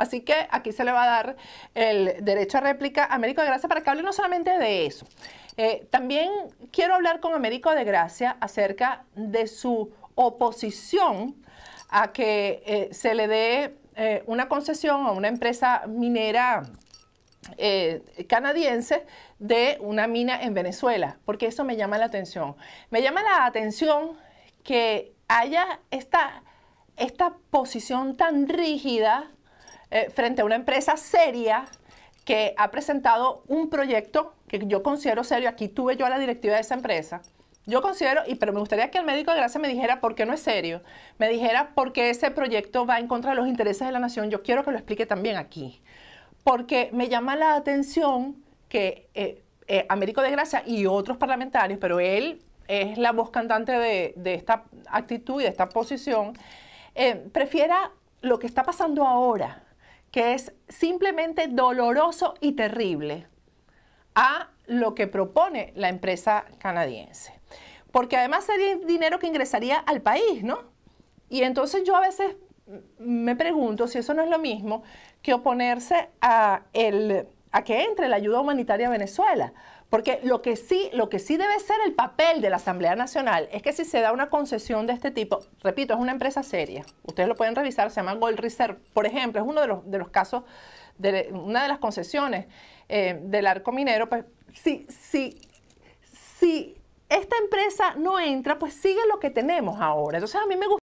Así que aquí se le va a dar el derecho a réplica a Américo de Gracia para que hable no solamente de eso. Eh, también quiero hablar con Américo de Gracia acerca de su oposición a que eh, se le dé eh, una concesión a una empresa minera canadiense de una mina en Venezuela, porque eso me llama la atención. Me llama la atención que haya esta posición tan rígida eh, frente a una empresa seria que ha presentado un proyecto que yo considero serio. Aquí tuve yo a la directiva de esa empresa. Yo considero, y pero me gustaría que el médico de gracia me dijera por qué no es serio, me dijera por qué ese proyecto va en contra de los intereses de la nación. Yo quiero que lo explique también aquí, porque me llama la atención que eh, eh, Américo de Gracia y otros parlamentarios, pero él es la voz cantante de, esta actitud y de esta posición, prefiera lo que está pasando ahora que es simplemente doloroso y terrible a lo que propone la empresa canadiense. Porque además sería dinero que ingresaría al país, ¿no? Y entonces yo a veces me pregunto si eso no es lo mismo que oponerse a el a que entre la ayuda humanitaria a Venezuela. Porque lo que, sí, lo que sí debe ser el papel de la Asamblea Nacional es que si se da una concesión de este tipo, repito, es una empresa seria, ustedes lo pueden revisar, se llama Gold Reserve, por ejemplo, es uno de los, de los casos, de una de las concesiones eh, del arco minero, pues si, si, si esta empresa no entra, pues sigue lo que tenemos ahora. Entonces a mí me gusta